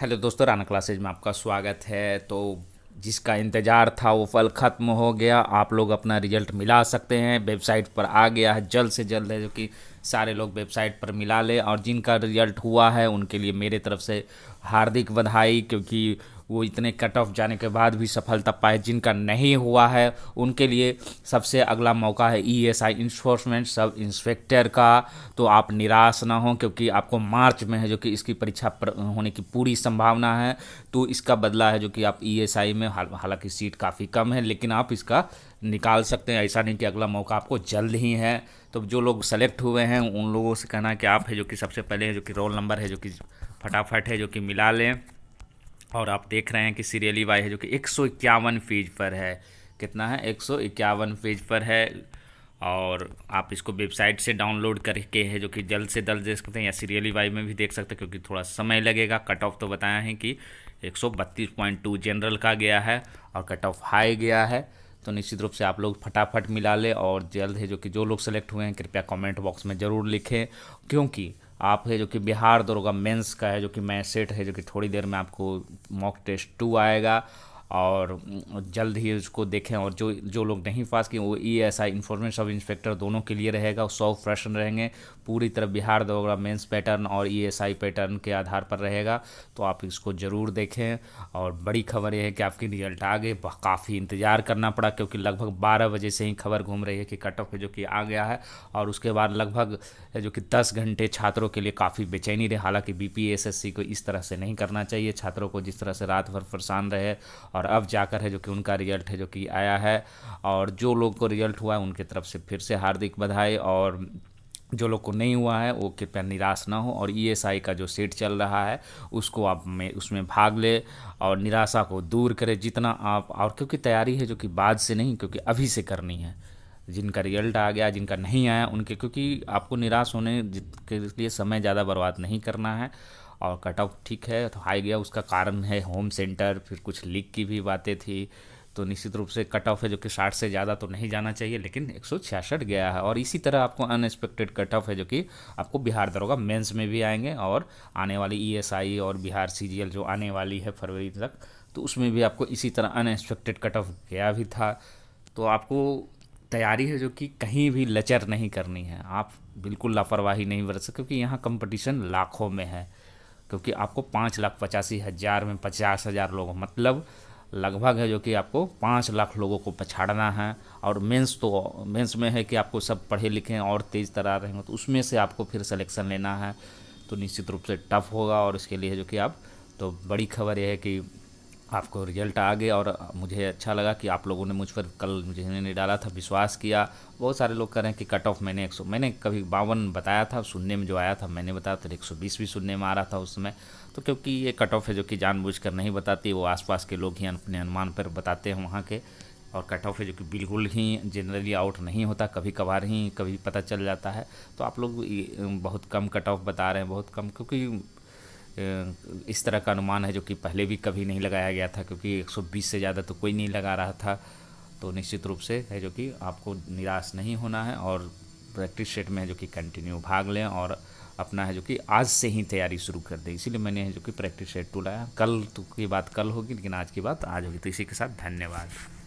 hello दोस्तों Rana classes में आपका स्वागत है तो जिसका इंतज़ार था वो फल ख़त्म हो गया आप लोग अपना रिजल्ट मिला सकते हैं वेबसाइट पर आ गया है जल्द से जल्द है जो कि सारे लोग वेबसाइट पर मिला ले और जिनका रिजल्ट हुआ है उनके लिए मेरे तरफ से हार्दिक बधाई क्योंकि वो इतने कट ऑफ जाने के बाद भी सफलता पाए जिनका नहीं हुआ है उनके लिए सबसे अगला मौका है E S I enforcement sub inspector का तो आप निराश ना हो क्योंकि आपको मार्च में है जो कि इसकी परीक्षा होने की पूरी संभावना है तो इसका बदला है जो कि आप ई एस आई में हालांकि सीट काफ़ी कम है लेकिन आप इसका निकाल सकते हैं ऐसा नहीं कि अगला मौका आपको जल्द ही है तो जो लोग सेलेक्ट हुए हैं उन लोगों से कहना है कि आप है जो कि सबसे पहले है जो कि रोल नंबर है जो कि फटाफट है जो कि मिला लें और आप देख रहे हैं कि सीरियली वाई है जो कि एक सौ इक्यावन फीज पर है कितना है एक सौ इक्यावन फीज पर है और आप इसको वेबसाइट से डाउनलोड करके है जो कि जल्द से जल्द देख सकते हैं या सीरियली वाई में भी देख सकते हैं क्योंकि थोड़ा समय लगेगा कट ऑफ तो बताया है कि एक सौ बत्तीस पॉइंट टू जनरल का गया है और कट ऑफ हाई गया है तो निश्चित रूप से आप लोग फटाफट मिला ले और जल्द है जो कि जो लोग सेलेक्ट हुए हैं कृपया कमेंट बॉक्स में ज़रूर लिखें क्योंकि आप है जो कि बिहार दरोगा मेंस का है जो कि मैं सेट है जो कि थोड़ी देर में आपको मॉक टेस्ट टू आएगा और जल्द ही उसको देखें और जो जो लोग नहीं पास किए वो E S I enforcement sub inspector दोनों के लिए रहेगा सौ प्रश्न रहेंगे पूरी तरह बिहार दौरा मेंस पैटर्न और ई एस आई पैटर्न के आधार पर रहेगा तो आप इसको ज़रूर देखें और बड़ी खबर यह है कि आपकी रिजल्ट आ गए काफ़ी इंतज़ार करना पड़ा क्योंकि लगभग बारह बजे से ही खबर घूम रही है कि कट ऑफ है जो कि आ गया है और उसके बाद लगभग जो कि दस घंटे छात्रों के लिए काफ़ी बेचैनी रहे हालांकि B P S S C को इस तरह से नहीं करना चाहिए छात्रों को जिस तरह से रात भर परेशान रहे और और अब जाकर है जो कि उनका रिजल्ट है जो कि आया है और जो लोग को रिजल्ट हुआ है उनके तरफ से फिर से हार्दिक बधाई और जो लोग को नहीं हुआ है वो कृपया निराश ना हो और ई e का जो सेट चल रहा है उसको आप में उसमें भाग ले और निराशा को दूर करें जितना आप और क्योंकि तैयारी है जो कि बाद से नहीं क्योंकि अभी से करनी है जिनका रिजल्ट आ गया जिनका नहीं आया उनके क्योंकि आपको निराश होने के लिए समय ज़्यादा बर्बाद नहीं करना है और कट ऑफ ठीक है तो हाई गया उसका कारण है होम सेंटर फिर कुछ लीक की भी बातें थी तो निश्चित रूप से कट ऑफ है जो कि साठ से ज़्यादा तो नहीं जाना चाहिए लेकिन एक गया है और इसी तरह आपको अनएक्सपेक्टेड कट ऑफ है जो कि आपको बिहार दरोगा मेंस में भी आएंगे और आने वाली ई e और बिहार सी जो आने वाली है फरवरी तक तो उसमें भी आपको इसी तरह अनएक्सपेक्टेड कट ऑफ गया भी था तो आपको तैयारी है जो कि कहीं भी लचर नहीं करनी है आप बिल्कुल लापरवाही नहीं बरत सकते क्योंकि यहाँ कंपटीशन लाखों में है क्योंकि आपको पाँच लाख पचासी हज़ार में पचास हज़ार लोग मतलब लगभग है जो कि आपको पाँच लाख लोगों को पछाड़ना है और मेंस तो मेंस में है कि आपको सब पढ़े लिखे और तेज़ तरह रहेंगे तो उसमें से आपको फिर सिलेक्शन लेना है तो निश्चित रूप से टफ होगा और इसके लिए जो कि आप तो बड़ी खबर यह है कि आपको रिजल्ट आ गया और मुझे अच्छा लगा कि आप लोगों ने मुझ पर कल मुझे डाला था विश्वास किया बहुत सारे लोग कह रहे हैं कि कट ऑफ मैंने एक सौ मैंने कभी बावन बताया था सुनने में जो आया था मैंने बताया था एक सौ बीस भी सुनने में आ रहा था उस समय तो क्योंकि ये कट ऑफ है जो कि कर नहीं बताती वो आसपास के लोग ही अपने अनुमान पर बताते हैं वहाँ के और कट ऑफ है जो कि बिल्कुल ही जनरली आउट नहीं होता कभी कभार ही कभी पता चल जाता है तो आप लोग बहुत कम कट ऑफ बता रहे हैं बहुत कम क्योंकि इस तरह का अनुमान है जो कि पहले भी कभी नहीं लगाया गया था क्योंकि 120 से ज़्यादा तो कोई नहीं लगा रहा था तो निश्चित रूप से है जो कि आपको निराश नहीं होना है और प्रैक्टिस सेट में है जो कि कंटिन्यू भाग लें और अपना है जो कि आज से ही तैयारी शुरू कर दें इसीलिए मैंने है जो कि प्रैक्टिस सेट टू लाया कल तो की बात कल होगी लेकिन आज की बात आज होगी तो इसी के साथ धन्यवाद